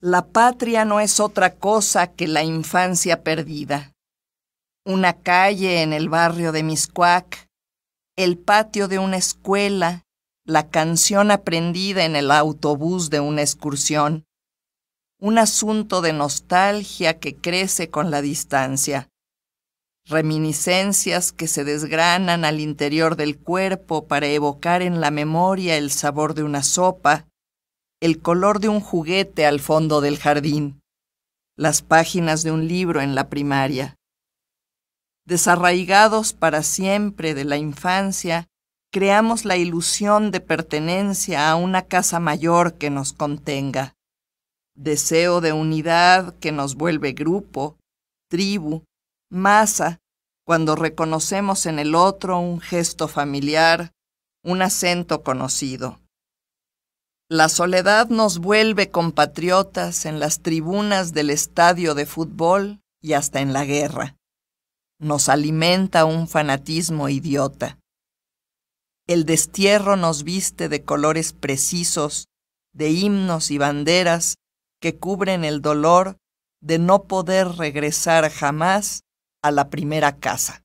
La patria no es otra cosa que la infancia perdida. Una calle en el barrio de Miscuac, el patio de una escuela, la canción aprendida en el autobús de una excursión, un asunto de nostalgia que crece con la distancia, reminiscencias que se desgranan al interior del cuerpo para evocar en la memoria el sabor de una sopa, el color de un juguete al fondo del jardín, las páginas de un libro en la primaria. Desarraigados para siempre de la infancia, creamos la ilusión de pertenencia a una casa mayor que nos contenga, deseo de unidad que nos vuelve grupo, tribu, masa, cuando reconocemos en el otro un gesto familiar, un acento conocido. La soledad nos vuelve compatriotas en las tribunas del estadio de fútbol y hasta en la guerra. Nos alimenta un fanatismo idiota. El destierro nos viste de colores precisos, de himnos y banderas que cubren el dolor de no poder regresar jamás a la primera casa.